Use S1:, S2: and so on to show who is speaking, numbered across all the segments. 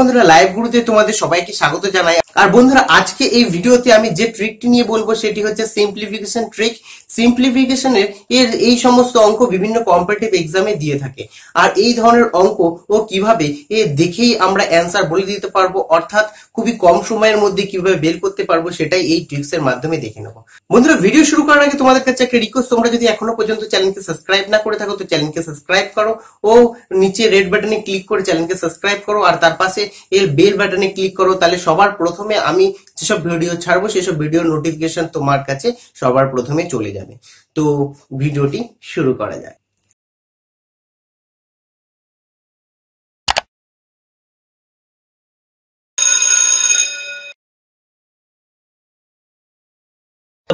S1: বন্ধুরা লাইভ গুরুতে তোমাদের সবাইকে স্বাগত জানাই আর বন্ধুরা আজকে এই ভিডিওতে আমি যে ট্রিকটি নিয়ে বলবো সেটি হচ্ছে সিম্পলিফিকেশন ট্রিক সিম্পলিফিকেশনের এর এই সমস্ত অঙ্ক বিভিন্ন কম্পিটিটিভ এক্সামে দিয়ে থাকে আর এই ধরনের অঙ্ক ও কিভাবে এ দেখেই আমরা অ্যান্সার বলে দিতে পারবো অর্থাৎ খুবই কম সময়ের মধ্যে কিভাবে বের করতে পারবো সেটাই এই ট্রিক্স এর মাধ্যমে দেখে নেবো বন্ধুরা ভিডিও শুরু করার আগে তোমাদের কাছে একটা রিকোয়েস্ট তোমরা যদি এখনো পর্যন্ত চ্যানেলকে সাবস্ক্রাইব না করে থাকো তো চ্যানেলকে সাবস্ক্রাইব করো ও নিচে রেড বাটনে ক্লিক করে চ্যানেলকে সাবস্ক্রাইব করো আর তার পাশে এর বেল বাটনে ক্লিক করো তাহলে সবার প্রথমে আমি যেসব ভিডিও ছাড়বো সেসব ভিডিও নোটিফিকেশন তোমার কাছে সবার প্রথমে চলে যাবে তো ভিডিওটি শুরু করা যাক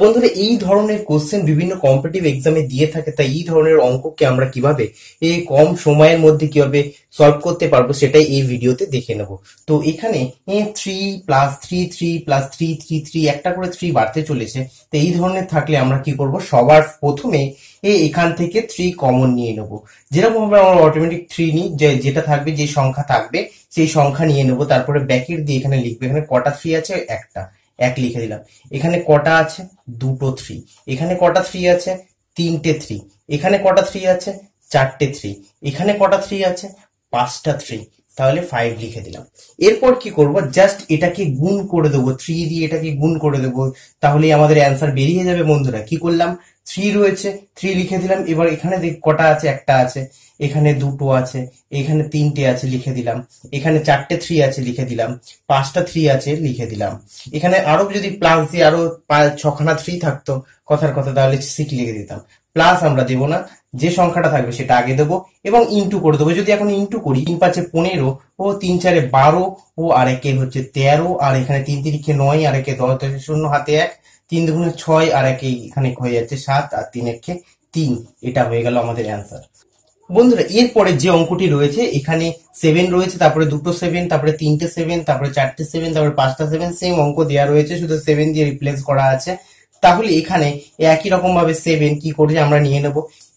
S1: বন্ধুরা এই ধরনের কোশ্চেন বিভিন্ন কম্পিটিভ এক্সামে দিয়ে থাকে তাই এই ধরনের অঙ্ককে আমরা কিভাবে এই কম সময়ের মধ্যে কিভাবে সলভ করতে পারবো সেটাই এই ভিডিওতে দেখে নেব তো এখানে three plus three three plus three three three একটা করে থ্রি বাড়তে চলেছে তো এই ধরনের থাকলে আমরা কি করব সবার প্রথমে এখান থেকে থ্রি কমন নিয়ে নেব যেরকম আমরা অটোমেটিক থ্রি নিই যেটা থাকবে যে সংখ্যা থাকবে সেই সংখ্যা নিয়ে নেব তারপরে ব্যাকের দিয়ে এখানে লিখবে এখানে কটা থ্রি আছে একটা এক লিখে দিলাম এখানে কটা আছে দুটো থ্রি এখানে কটা থ্রি আছে তিনটে থ্রি এখানে কটা থ্রি আছে চারটে থ্রি এখানে কটা থ্রি আছে পাঁচটা থ্রি তাহলে ফাইভ লিখে দিলাম এরপর কি করব জাস্ট এটাকে গুণ করে দেবো থ্রি দিয়ে এটাকে গুণ করে দেবো তাহলে আমাদের অ্যান্সার বেরিয়ে যাবে বন্ধুরা কি করলাম থ্রি রয়েছে থ্রি লিখে দিলাম এবার এখানে কটা আছে একটা আছে এখানে দুটো আছে এখানে তিনটে আছে লিখে দিলাম এখানে চারটে থ্রি আছে লিখে দিলাম পাঁচটা থ্রি আছে লিখে দিলাম এখানে আরো যদি প্লাস দিয়ে আরো ছখানা থ্রি থাকতো কথার কথা তাহলে সিক্স লিখে দিতাম প্লাস আমরা দেবো না যে সংখ্যাটা থাকবে সেটা আগে দেবো এবং ইন্টু করে দেবো যদি এখন ইনটু করি তিন পাঁচে পনেরো ও তিন চারে বারো ও আর একে হচ্ছে তেরো আর এখানে তিন তিরিখে নয় আর একে দশ দশে শূন্য হাতে এক তিন দুগুণে ছয় আর একে এখানে হয়ে যাচ্ছে সাত আর তিন একে তিন এটা হয়ে গেল আমাদের অ্যান্সার বন্ধুরা এরপরে যে অঙ্কটি রয়েছে এখানে সেভেন রয়েছে তারপরে দুটো সেভেন তারপরে তিনটে সেভেন তারপরে চারটে সেভেন তারপরে পাঁচটা সেভেন সেম অঙ্ক দেওয়া রয়েছে শুধু সেভেন দিয়ে রিপ্লেস করা আছে তাহলে এখানে একই রকম ভাবে সেভেন কি করেছে আমরা নিয়ে নেব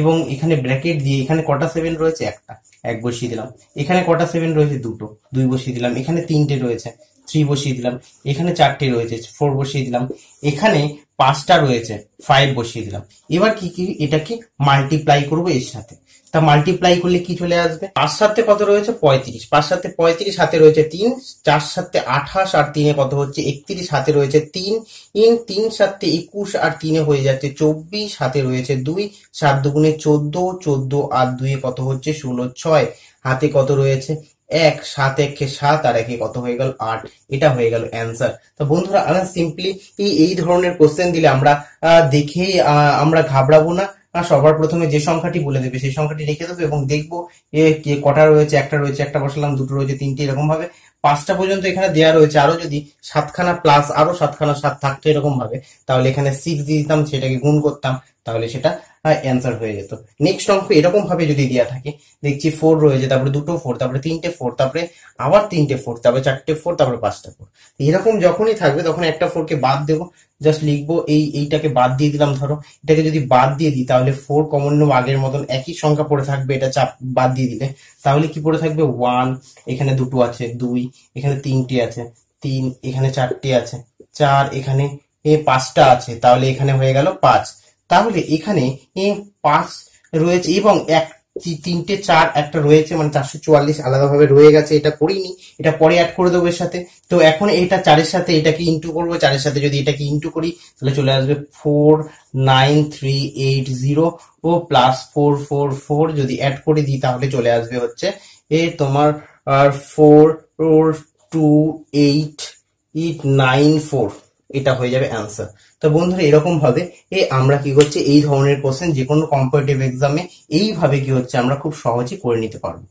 S1: এবং এখানে ব্র্যাকেট দিয়ে এখানে কটা সেভেন রয়েছে একটা এক বসিয়ে দিলাম এখানে কটা সেভেন রয়েছে দুটো দুই বসিয়ে দিলাম এখানে তিনটে রয়েছে থ্রি বসিয়ে দিলাম এখানে চারটে রয়েছে ফোর বসিয়ে দিলাম এখানে পাঁচটা রয়েছে ফাইভ বসিয়ে দিলাম এবার কি কি এটাকে মাল্টিপ্লাই করবো এর সাথে তা মাল্টিপ্লাই করলে কি চলে আসবে পাঁচ সাথে কত রয়েছে পঁয়ত্রিশ পাঁচ সাথে পঁয়ত্রিশ হাতে রয়েছে তিন চার সাথে আঠাশ আর তিনে কত হচ্ছে একত্রিশ হাতে রয়েছে তিন ইন তিন সাথে একুশ আর তিনে হয়ে যাচ্ছে চব্বিশ হাতে রয়েছে দুই সাত দুগুণে চোদ্দ চোদ্দ আর দুয়ে কত হচ্ছে ষোলো ছয় হাতে কত রয়েছে এক সাত একে সাত আর একে কত হয়ে গেল আট এটা হয়ে গেল অ্যান্সার তো বন্ধুরা আমরা সিম্পলি এই ধরনের কোশ্চেন দিলে আমরা দেখেই আমরা ঘাবড়াবো না সবার প্রথমে যে সংখ্যাটি বলে দেবে সেই সংখ্যাটি রেখে দেবো এবং দেখবো কে কটা রয়েছে একটা রয়েছে একটা বসালাম দুটো রয়েছে তিনটি এরকম ভাবে পাঁচটা পর্যন্ত এখানে দেওয়া রয়েছে আরো যদি সাতখানা প্লাস আরো সাতখানা সাত থাকতো এরকম ভাবে তাহলে এখানে সিক্স দিয়ে দিতাম সেটাকে গুণ করতাম তাহলে সেটা অ্যান্সার হয়ে যেত নেক্সট অঙ্ক এরকম ভাবে যদি দেওয়া থাকে দেখছি ফোর রয়েছে তারপরে দুটো ফোর তারপরে তিনটে ফোর তারপরে আবার তিনটে ফোর তারপরে চারটে ফোর তারপরে পাঁচটা ফোর এরকম যখনই থাকবে তখন একটা ফোরকে বাদ দেবো জাস্ট লিখবো এই এইটাকে বাদ দিয়ে দিলাম ধরো এটাকে যদি বাদ দিয়ে দিই তাহলে ফোর কমন নেব আগের মতন একই সংখ্যা পড়ে থাকবে এটা চাপ বাদ দিয়ে দিলে তাহলে কি পড়ে থাকবে ওয়ান এখানে দুটো আছে দুই এখানে তিনটে আছে তিন এখানে চারটে আছে চার এখানে পাঁচটা আছে তাহলে এখানে হয়ে গেল পাঁচ তাহলে এখানে পাঁচ রয়েছে এবং এক তিনটে চার একটা রয়েছে মানে চারশো চুয়াল্লিশ আলাদাভাবে রয়ে গেছে এটা করিনি এটা পরে অ্যাড করে দেবো এর সাথে তো এখন এটা চারের সাথে এটাকে ইন্টু করবো চারের সাথে যদি এটাকে ইন্টু করি তাহলে চলে আসবে four nine three eight zero ও প্লাস ফোর ফোর ফোর যদি অ্যাড করে দিই তাহলে চলে আসবে হচ্ছে এ তোমার four two eight eight nine four এটা হয়ে যাবে অ্যান্সার তো বন্ধুরা এরকম ভাবে এ আমরা কি করছি এই ধরনের কোশ্চেন যে কোনো কম্পিটিটিভ এক্সামে এইভাবে কি হচ্ছে আমরা খুব সহজে করে নিতে পারবো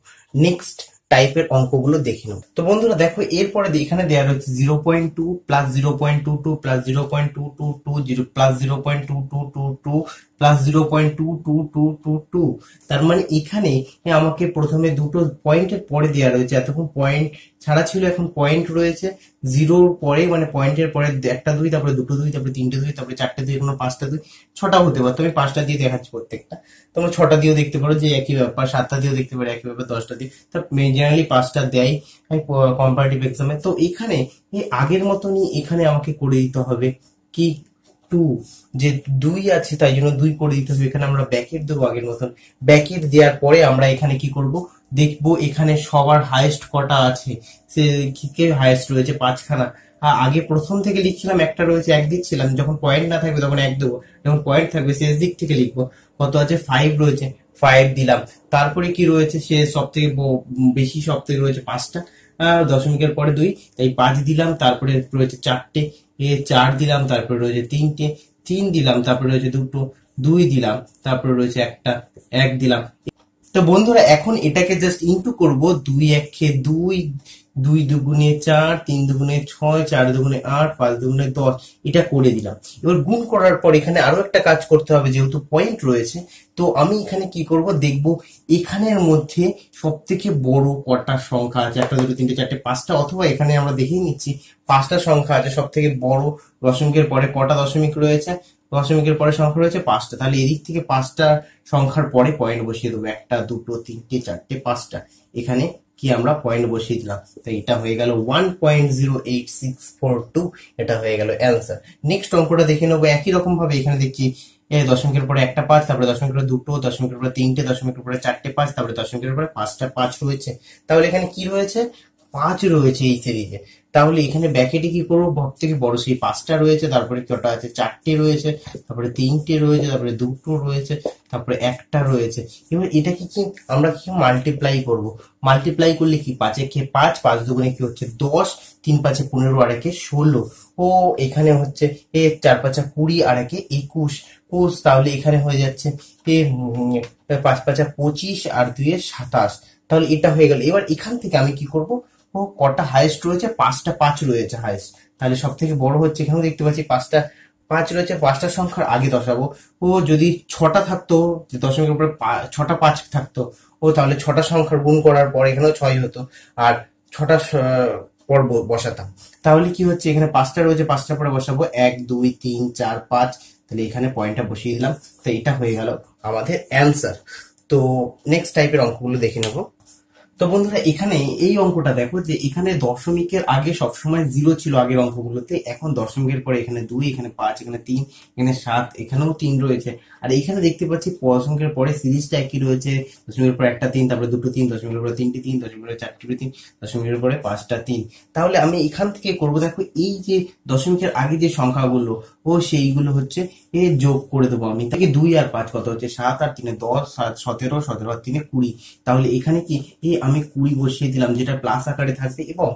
S1: নেক্সট টাইপের অঙ্কগুলো দেখে নেব তো বন্ধুরা দেখো এরপরে এখানে দেওয়া রয়েছে zero point two plus zero point two two plus zero point two two two zero plus zero point two two two two plus zero point two two two two two তার মানে এখানে আমাকে প্রথমে দুটো পয়েন্টের পরে দেওয়া রয়েছে এতক্ষণ পয়েন্ট ছাড়া ছিল এখন পয়েন্ট রয়েছে জিরোর পরে মানে পয়েন্টের পরে একটা দুই তারপরে দুটো দুই তারপরে তিনটে দুই তারপরে চারটে দুই কোনো পাঁচটা দুই ছটা হতে পারে আমি পাঁচটা দিয়ে দেখাচ্ছি প্রত্যেকটা তোমরা ছটা দিয়েও দেখতে পারো যে একই ব্যাপার সাতটা দিয়েও দেখতে পারো একই ব্যাপার দশটা দিয়ে তা জেনারেলি পাঁচটা দেয় কম্পারেটিভ এক্সামে তো এখানে আগের মতনই এখানে আমাকে করে দিতে হবে কি টু যে দুই আছে তাই জন্য দুই করে দিতে হবে এখানে আমরা ব্যাকেট দেবো আগের মতন ব্যাকেট দেওয়ার পরে আমরা এখানে কি করব দেখব এখানে সবার হায়েস্ট কটা আছে সে কে হায়েস্ট রয়েছে পাঁচখানা আগে প্রথম থেকে লিখছিলাম একটা রয়েছে এক দিচ্ছিলাম যখন পয়েন্ট না থাকবে তখন এক দেবো যখন পয়েন্ট থাকবে শেষ দিক থেকে লিখবো কত আছে ফাইভ রয়েছে ফাইভ দিলাম তারপরে কি রয়েছে সে সব থেকে বেশি সব থেকে রয়েছে পাঁচটা দশমিকের পরে দুই তাই পাঁচ দিলাম তারপরে রয়েছে চারটে এ চার দিলাম তারপরে রয়েছে তিনটে তিন দিলাম তারপরে রয়েছে দুটো দুই দিলাম তারপরে রয়েছে একটা এক দিলাম তো বন্ধুরা এখন এটাকে জাস্ট ইন্টু করব দুই এক খেয়ে দুই দুই দুগুণে চার তিন দুগুণে ছয় চার দুগুণে আট পাঁচ দুগুণে দশ এটা করে দিলাম এবার গুণ করার পর এখানে আরো একটা কাজ করতে হবে যেহেতু পয়েন্ট রয়েছে তো আমি এখানে কি করব দেখব এখানের মধ্যে সব থেকে বড় কটা সংখ্যা আছে একটা দুটো তিনটে চারটে পাঁচটা অথবা এখানে আমরা দেখিয়ে নিচ্ছি পাঁচটা সংখ্যা আছে সব থেকে বড় দশমিকের পরে কটা দশমিক রয়েছে দশমিকের পরে সংখ্যা রয়েছে পাঁচটা তাহলে এদিক থেকে পাঁচটা সংখ্যার পরে পয়েন্ট বসিয়ে দেবো একটা দুটো তিনটে চারটে পাঁচটা এখানে কি আমরা পয়েন্ট বসিয়ে দিলাম তো এটা হয়ে গেল one point zero eight six four two এটা হয়ে গেল অ্যান্সার নেক্সট অঙ্কটা দেখে নেবো একই রকম ভাবে এখানে দেখছি দশমিকের পরে একটা পাঁচ তারপরে দশমিকের পরে দুটো দশমিকের পরে তিনটে দশমিকের পরে চারটে পাঁচ তারপরে দশমিকের পরে পাঁচটা পাঁচ রয়েছে তাহলে এখানে কি রয়েছে পাঁচ রয়েছে এই সিরিজে তাহলে এখানে ব্যাকেটে কি করবো সব থেকে বড় সেই পাঁচটা রয়েছে তারপরে কটা আছে চারটে রয়েছে তারপরে তিনটে রয়েছে তারপরে দুটো রয়েছে তারপরে একটা রয়েছে এবার এটাকে কি আমরা কি মাল্টিপ্লাই করব মাল্টিপ্লাই করলে কি পাঁচে কে পাঁচ পাঁচ দুগুণে কি হচ্ছে দশ তিন পাঁচে পনেরো আর একে ষোলো ও এখানে হচ্ছে এ চার পাঁচে কুড়ি আর একে একুশ কুশ তাহলে এখানে হয়ে যাচ্ছে এ পাঁচ পাঁচা পঁচিশ আর দুয়ে সাতাশ তাহলে এটা হয়ে গেল এবার এখান থেকে আমি কি করবো কটা হাইস্ট রয়েছে পাঁচটা পাঁচ রয়েছে হাইস্ট তাহলে সব থেকে বড় হচ্ছে এখানেও দেখতে পাচ্ছি পাঁচটা পাঁচ রয়েছে পাঁচটা সংখ্যার আগে দশাবো ও যদি ছটা থাকতো দশমিকের উপরে ছটা পাঁচ থাকতো ও তাহলে ছটা সংখ্যার গুণ করার পর এখানেও ছয় হতো আর ছটা পর বসাতাম তাহলে কি হচ্ছে এখানে পাঁচটা রয়েছে পাঁচটা পরে বসাবো এক দুই তিন চার পাঁচ তাহলে এখানে পয়েন্টটা বসিয়ে দিলাম তো এটা হয়ে গেল আমাদের অ্যান্সার তো নেক্সট টাইপের অঙ্কগুলো দেখে নেবো তো বন্ধুরা এখানে এই অঙ্কটা দেখো যে এখানে দশমিকের আগে সবসময় জিরো ছিল আগের অঙ্কগুলোতে এখন দশমিকের পরে এখানে দুই এখানে পাঁচ এখানে তিন এখানে সাত এখানেও তিন রয়েছে আর এখানে দেখতে পাচ্ছি দশমিকের পরে সিরিজটা একই রয়েছে দশমিকের পরে একটা তিন তারপরে দুটো তিন দশমিকের পরে তিনটি তিন দশমিকের পরে চারটি তিন দশমিকের পরে পাঁচটা তিন তাহলে আমি এখান থেকে করবো দেখো এই যে দশমিকের আগে যে সংখ্যাগুলো ও সেইগুলো হচ্ছে এ যোগ করে দেবো আমি তাকে দুই আর পাঁচ কত হচ্ছে সাত আর তিনে দশ সাত সতেরো সতেরো আর তিনে কুড়ি তাহলে এখানে কি এ আমি কুড়ি বসিয়ে দিলাম যেটা প্লাস আকারে থাকছে এবং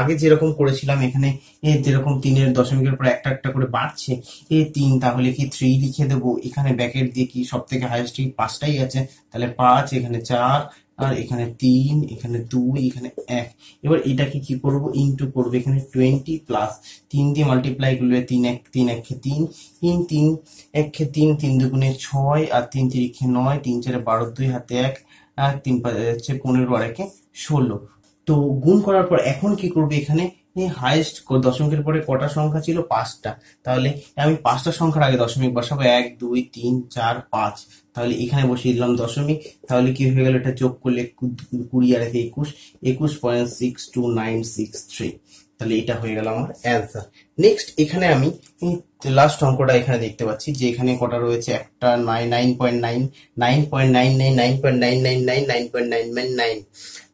S1: আগে যেরকম করেছিলাম এখানে এ যেরকম তিনের দশমিকের পর একটা একটা করে বাড়ছে এ তিন তাহলে কি থ্রি লিখে দেবো এখানে ব্যাকেট দিয়ে কি সব থেকে হাইয়েস্ট পাঁচটাই আছে তাহলে পাঁচ এখানে চার আর এখানে তিন এখানে দুই এখানে এক এবার এটাকে কি করব ইন্টু করব এখানে টোয়েন্টি প্লাস তিন দিয়ে মাল্টিপ্লাই করলে তিন এক তিন একে তিন তিন তিন একে তিন তিন দুগুণে ছয় আর তিন তিরিখে নয় তিন চারে বারো দুই হাতে এক আর তিন হচ্ছে পনেরো আর একে ষোলো তো গুণ করার পর এখন কি করবে এখানে হাইস্ট দশমিকের পরে কটা সংখ্যা ছিল পাঁচটা তাহলে আমি পাঁচটা সংখ্যার আগে দশমিক বসাবো এক দুই তিন চার পাঁচ তাহলে এখানে বসিয়ে দিলাম দশমিক তাহলে কি হয়ে গেল এটা যোগ করলে কুড়ি আর একে একুশ একুশ point six two nine six three তাহলে এটা হয়ে গেল আমার অ্যান্সার নেক্সট এখানে আমি লাস্ট অঙ্কটা এখানে দেখতে পাচ্ছি যে এখানে কটা রয়েছে একটা nine nine point nine nine point nine nine nine point nine nine nine nine point nine nine nine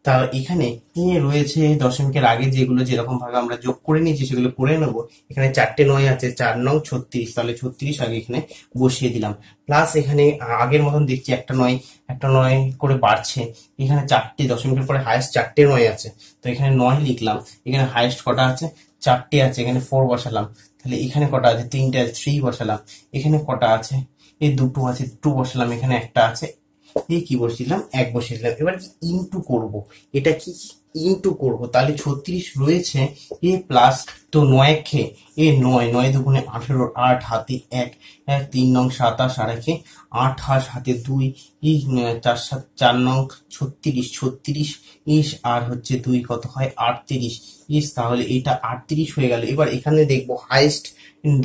S1: তা এখানে তিনে রয়েছে দশমিকের আগে যেগুলো যেরকম ভাবে আমরা যোগ করে নিয়েছি সেগুলো করে নেব এখানে চারটে নয় আছে চার নং ছত্রিশ তাহলে ছত্রিশ আগে এখানে বসিয়ে দিলাম প্লাস এখানে আগের মতন দেখছি একটা নয় একটা নয় করে বাড়ছে এখানে চারটে দশমিকের পরে হায়েস্ট চারটে নয় আছে তো এখানে নয় লিখলাম এখানে হায়েস্ট কটা আছে চারটে আছে এখানে ফোর বসালাম তাহলে এখানে কটা আছে তিনটে আছে থ্রি বসালাম এখানে কটা আছে এই দুটো আছে টু বসালাম এখানে একটা আছে দিয়ে কি বসেছিলাম এক বসেছিলাম এবার কি ইনটু করব এটা কি ইনটু করব তাহলে ছত্রিশ রয়েছে এ প্লাস তো নয় খে এ নয় নয় দুগুণে আঠেরো আট হাতে এক এক তিন নং সাতাশ আর একে আঠাশ হাতে দুই ই চার সাত চার নং ছত্রিশ ছত্রিশ ইস আর হচ্ছে দুই কত হয় আটত্রিশ ইস তাহলে এটা আটত্রিশ হয়ে গেল এবার এখানে দেখবো হাইস্ট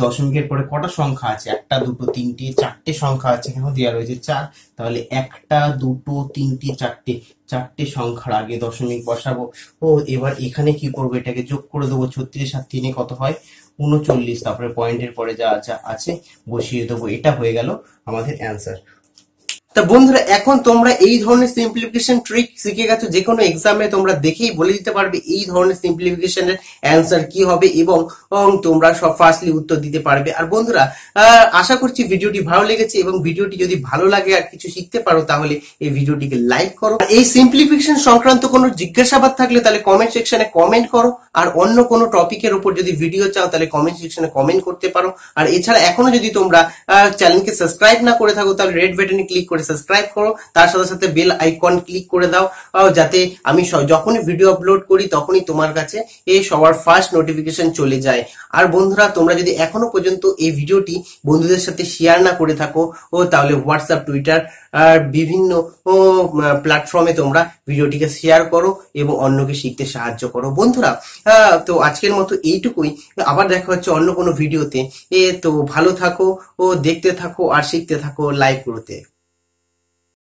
S1: দশমিকের পরে কটা সংখ্যা আছে একটা দুটো তিনটি চারটে সংখ্যা আছে এখানে দেওয়া রয়েছে চার তাহলে একটা দুটো তিনটি চারটে চারটে সংখ্যার আগে দশমিক বসাবো ও এবার এখানে কি করবো এটাকে যোগ করে দেবো ছত্রিশ আর তিনে কত হয় উনচল্লিশ তারপরে পয়েন্টের পরে যা আছে বসিয়ে দেবো এটা হয়ে গেল আমাদের অ্যান্সার তা বন্ধুরা এখন তোমরা এই ধরনের সিম্পলিফিকেশন ট্রিক শিখে গেছো যে কোনো এক্সামে তোমরা দেখেই বলে দিতে পারবে এই ধরনের সিম্পলিফিকেশনের অ্যান্সার কি হবে এবং তোমরা সব ফার্স্টলি উত্তর দিতে পারবে আর বন্ধুরা আশা করছি ভিডিওটি ভালো লেগেছে এবং ভিডিওটি যদি ভালো লাগে আর কিছু শিখতে পারো তাহলে এই ভিডিওটিকে লাইক করো এই সিম্পলিফিকেশন সংক্রান্ত কোনো জিজ্ঞাসাবাদ থাকলে তাহলে কমেন্ট সেকশনে কমেন্ট করো আর অন্য কোনো টপিকের উপর যদি ভিডিও চাও তাহলে কমেন্ট সেকশনে কমেন্ট করতে পারো আর এছাড়া এখনো যদি তোমরা চ্যানেলকে সাবস্ক্রাইব না করে থাকো তাহলে রেড বাটনে ক্লিক করে করে সাবস্ক্রাইব করো তার সাথে সাথে বেল আইকন ক্লিক করে দাও যাতে আমি যখনই ভিডিও আপলোড করি তখনই তোমার কাছে এই সবার ফার্স্ট নোটিফিকেশন চলে যায় আর বন্ধুরা তোমরা যদি এখনো পর্যন্ত এই ভিডিওটি বন্ধুদের সাথে শেয়ার না করে থাকো ও তাহলে হোয়াটসঅ্যাপ টুইটার আর বিভিন্ন প্ল্যাটফর্মে তোমরা ভিডিওটিকে শেয়ার করো এবং অন্যকে শিখতে সাহায্য করো বন্ধুরা তো আজকের মতো এইটুকুই আবার দেখা হচ্ছে অন্য কোনো ভিডিওতে এ তো ভালো থাকো ও দেখতে থাকো আর শিখতে থাকো লাইভ করতে